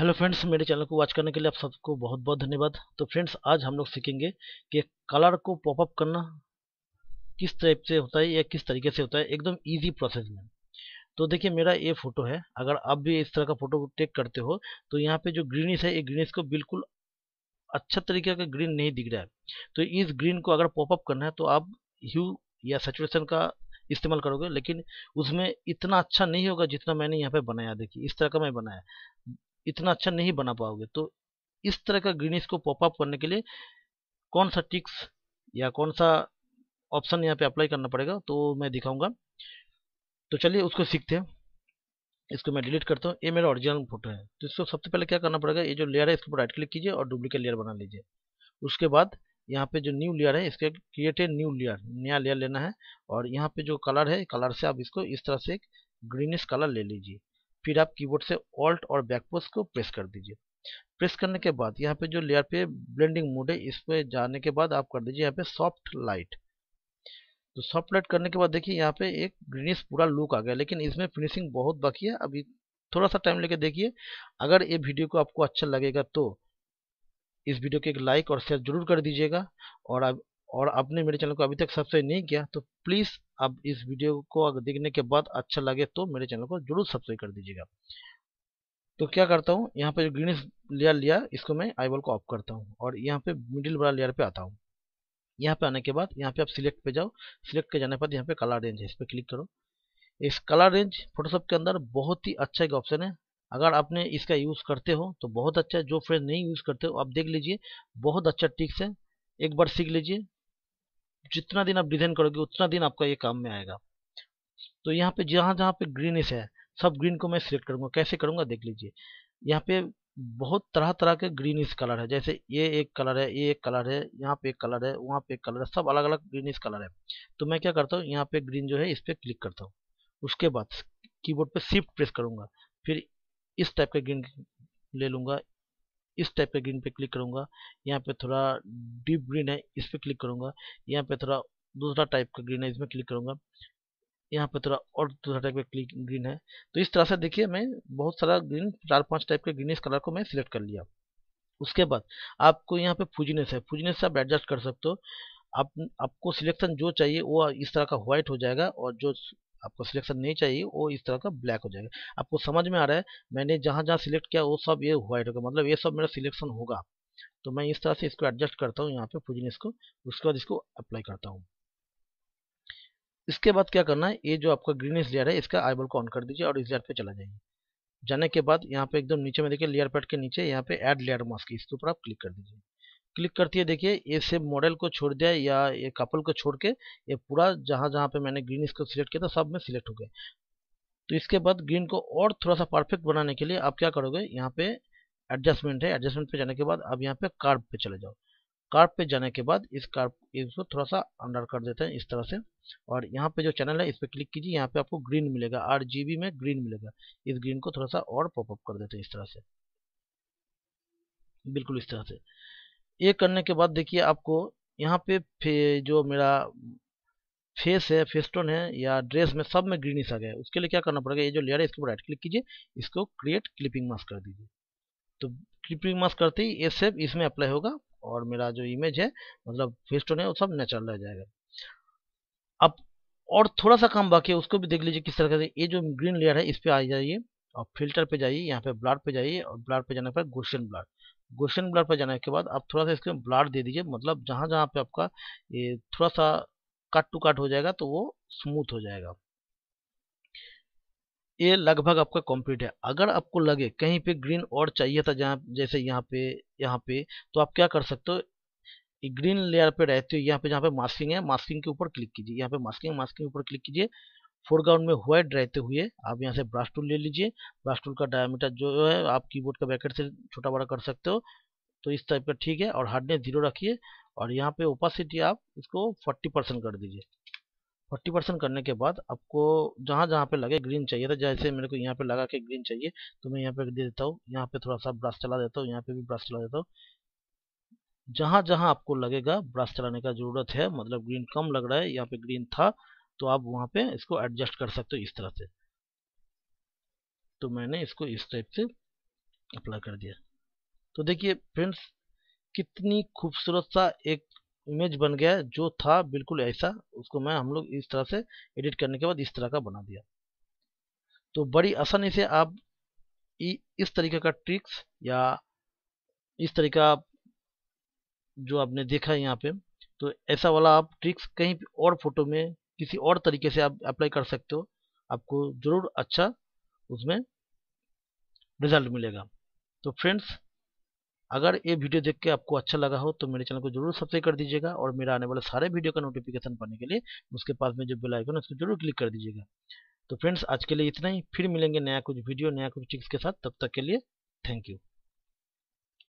hello friends मेरे channel को watch करने के लिए आप सबको बहुत बहुत धन्यवाद तो फ्रेंड्स आज हम लोग सीखेंगे कि कलर को पॉपअप करना किस टाइप से होता है या किस तरीके से होता है एकदम इजी प्रोसेस में तो देखिए मेरा ये फ़ोटो है अगर आप भी इस तरह का फ़ोटो टेक करते हो तो यहाँ पे जो ग्रीनिश है ये ग्रीनिश को बिल्कुल अच्छा तरीके का ग्रीन नहीं दिख रहा है तो इस ग्रीन को अगर पॉपअप करना है तो आप ह्यू या सेचुरेशन का इस्तेमाल करोगे लेकिन उसमें इतना अच्छा नहीं होगा जितना मैंने यहाँ पे बनाया देखिए इस तरह का मैं बनाया इतना अच्छा नहीं बना पाओगे तो इस तरह का ग्रीनिश को पॉपअप करने के लिए कौन सा टिक्स या कौन सा ऑप्शन यहाँ पे अप्लाई करना पड़ेगा तो मैं दिखाऊंगा तो चलिए उसको सीखते हैं इसको मैं डिलीट करता हूँ ये मेरा ओरिजिनल फोटो है तो इसको सबसे पहले क्या करना पड़ेगा ये जो लेयर है इसके ऊपर राइट क्लिक कीजिए और डुप्लीकेट लेयर बना लीजिए उसके बाद यहाँ पे जो न्यू लेयर है इसके क्रिएट ए न्यू लेयर नया लेयर लेना है और यहाँ पे जो कलर है कलर से आप इसको इस तरह से एक ग्रीनिश कलर ले लीजिए फिर आप कीबोर्ड से ऑल्ट और बैकपोज को प्रेस कर दीजिए प्रेस करने के बाद यहाँ पे जो लेयर पे ब्लेंडिंग मोड है इस पे जाने के बाद आप कर दीजिए यहाँ पे सॉफ्ट लाइट तो सॉफ्ट लाइट करने के बाद देखिए यहाँ पे एक ग्रीनिश पूरा लुक आ गया लेकिन इसमें फिनिशिंग बहुत बाकी है अभी थोड़ा सा टाइम लेके देखिए अगर ये वीडियो को आपको अच्छा लगेगा तो इस वीडियो को एक लाइक और शेयर जरूर कर दीजिएगा और और आपने मेरे चैनल को अभी तक सब्सक्राइब नहीं किया तो प्लीज़ आप इस वीडियो को अगर देखने के बाद अच्छा लगे तो मेरे चैनल को जरूर सब्सक्राइब कर दीजिएगा तो क्या करता हूँ यहाँ पे जो ग्रीनिश लेयर लिया इसको मैं बॉल को ऑफ करता हूँ और यहाँ पे मिडिल वाला लेयर पे आता हूँ यहाँ पे आने के बाद यहाँ पे आप सिलेक्ट पे जाओ सिलेक्ट के जाने के बाद यहाँ पे कलर रेंज है इस पर क्लिक करो इस कलर रेंज फोटोशॉप के अंदर बहुत ही अच्छा एक ऑप्शन है अगर आपने इसका यूज़ करते हो तो बहुत अच्छा जो फ्रेंड नहीं यूज़ करते हो आप देख लीजिए बहुत अच्छा टिक्स है एक बार सीख लीजिए जितना दिन आप डिजाइन करोगे उतना दिन आपका ये काम में आएगा तो यहाँ पे जहाँ जहाँ पे ग्रीनिश है सब ग्रीन को मैं सिलेक्ट करूँगा कैसे करूँगा देख लीजिए यहाँ पे बहुत तरह तरह के ग्रीनिश कलर है जैसे ये एक कलर है ये एक कलर है यहाँ पे एक कलर है वहाँ पे एक कलर है सब अलग अलग ग्रीनिश कलर है तो मैं क्या करता हूँ यहाँ पे ग्रीन जो है इस पर क्लिक करता हूँ उसके बाद कीबोर्ड पे शिफ्ट प्रेस करूँगा फिर इस टाइप का ग्रीन ले लूँगा इस टाइप के ग्रीन पे क्लिक करूँगा यहाँ पे थोड़ा डीप ग्रीन है इस पर क्लिक करूँगा यहाँ पे थोड़ा दूसरा टाइप का ग्रीन है इसमें क्लिक करूँगा यहाँ पे थोड़ा और दूसरा टाइप का क्लिक ग्रीन है तो इस तरह से देखिए मैं बहुत सारा ग्रीन चार पांच टाइप के ग्रीनिश कलर को मैं सिलेक्ट कर लिया उसके बाद आपको यहाँ पे फूजनेस है फूजनेस से आप एडजस्ट कर सकते हो आप आपको सिलेक्शन जो चाहिए वो इस तरह का व्हाइट हो जाएगा और जो आपको सिलेक्शन नहीं चाहिए वो इस तरह का ब्लैक हो जाएगा आपको समझ में आ रहा है मैंने जहाँ जहाँ सिलेक्ट किया वो सब ये व्हाइट होगा मतलब ये सब मेरा सिलेक्शन होगा तो मैं इस तरह से इसको एडजस्ट करता हूँ यहाँ पे पोजिशन इसको उसके बाद इसको अप्लाई करता हूँ इसके बाद क्या करना है ये जो आपका ग्रीनिश लेयर है इसका आईबल को ऑन कर दीजिए और इस लेयर पे चला जाइए जाने के बाद यहाँ पे एकदम नीचे में देखिए लेयर पैड के नीचे यहाँ पे ऐड लेयर मास्क इसके ऊपर आप क्लिक कर दीजिए क्लिक करती है देखिए ये सिर्फ मॉडल को छोड़ दिया या ये कपल को छोड़ के ये पूरा जहाँ जहाँ पे मैंने ग्रीन इसको सिलेक्ट किया था सब में सिलेक्ट हो गए तो इसके बाद ग्रीन को और थोड़ा सा परफेक्ट बनाने के लिए आप क्या करोगे यहाँ पे एडजस्टमेंट है एडजस्टमेंट पे जाने के बाद अब यहाँ पे कार्प पे चले जाओ कार्प पे जाने के बाद इस कार्प इसको थोड़ा सा अंडर कर देते हैं इस तरह से और यहाँ पे जो चैनल है इस पर क्लिक कीजिए यहाँ पे आपको ग्रीन मिलेगा आर में ग्रीन मिलेगा इस ग्रीन को थोड़ा सा और पॉपअप कर देते हैं इस तरह से बिल्कुल इस तरह से ये करने के बाद देखिए आपको यहाँ पे जो मेरा फेस है फेस्टोन है या ड्रेस में सब में ग्रीनिश आ गया है उसके लिए क्या करना पड़ेगा ये जो लेयर है इसके ऊपर राइट क्लिक कीजिए इसको क्रिएट क्लिपिंग मास्क कर दीजिए तो क्लिपिंग मास्क करते ही ये सेप इसमें अप्लाई होगा और मेरा जो इमेज है मतलब फेस्टोन है वो सब नेचुरल रह जाएगा अब और थोड़ा सा काम बाकी है उसको भी देख लीजिए किस तरह से ये जो ग्रीन लेयर है इस पर आ जाइए और फिल्टर पे जाइए यहाँ पे ब्लड पे जाइए और ब्लड पे जाने पर गोशन ब्लड गोशन ब्लड पर जाने के बाद आप थोड़ा सा इसके ब्लड दे दीजिए मतलब जहाँ जहाँ पे आपका ये थोड़ा सा कट टू कट हो जाएगा तो वो स्मूथ हो जाएगा ये लगभग आपका कंप्लीट है अगर आपको लगे कहीं पे ग्रीन और चाहिए था जहाँ जैसे यहाँ पे यहाँ पे तो आप क्या कर सकते हो ग्रीन लेयर पे रहते हो यहाँ पे जहाँ पे मास्किंग है मास्किंग के ऊपर क्लिक कीजिए यहाँ पे मास्किंग मास्किंग के ऊपर क्लिक कीजिए फोरग्राउंड में व्हाइट रहते हुए आप यहाँ से ब्रास टूल ले लीजिए ब्रास टूल का डायमीटर जो है आप कीबोर्ड का बैकेट से छोटा बड़ा कर सकते हो तो इस टाइप का ठीक है और हार्डनेस जीरो रखिए और यहाँ पे ओपासिटी आप इसको फोर्टी परसेंट कर दीजिए फोर्टी परसेंट करने के बाद आपको जहाँ जहाँ पे लगे ग्रीन चाहिए था जैसे मेरे को यहाँ पे लगा के ग्रीन चाहिए तो मैं यहाँ पे दे देता हूँ यहाँ पे थोड़ा सा ब्रश चला देता हूँ यहाँ पे भी ब्रश चला देता हूँ जहाँ जहाँ आपको लगेगा ब्रश चलाने का ज़रूरत है मतलब ग्रीन कम लग रहा है यहाँ पे ग्रीन था तो आप वहाँ पे इसको एडजस्ट कर सकते हो इस तरह से तो मैंने इसको इस टाइप से अप्लाई कर दिया तो देखिए फ्रेंड्स कितनी खूबसूरत सा एक इमेज बन गया जो था बिल्कुल ऐसा उसको मैं हम लोग इस तरह से एडिट करने के बाद इस तरह का बना दिया तो बड़ी आसानी से आप इस तरीके का ट्रिक्स या इस तरीका जो आपने देखा है यहाँ पे तो ऐसा वाला आप ट्रिक्स कहीं और फोटो में किसी और तरीके से आप अप्लाई कर सकते हो आपको ज़रूर अच्छा उसमें रिजल्ट मिलेगा तो फ्रेंड्स अगर ये वीडियो देख के आपको अच्छा लगा हो तो मेरे चैनल को जरूर सब्सक्राइब कर दीजिएगा और मेरा आने वाले सारे वीडियो का नोटिफिकेशन पाने के लिए उसके पास में जो बेल आइकन है उसको जरूर क्लिक कर दीजिएगा तो फ्रेंड्स आज के लिए इतना ही फिर मिलेंगे नया कुछ वीडियो नया कुछ टिप्स के साथ तब तक के लिए थैंक यू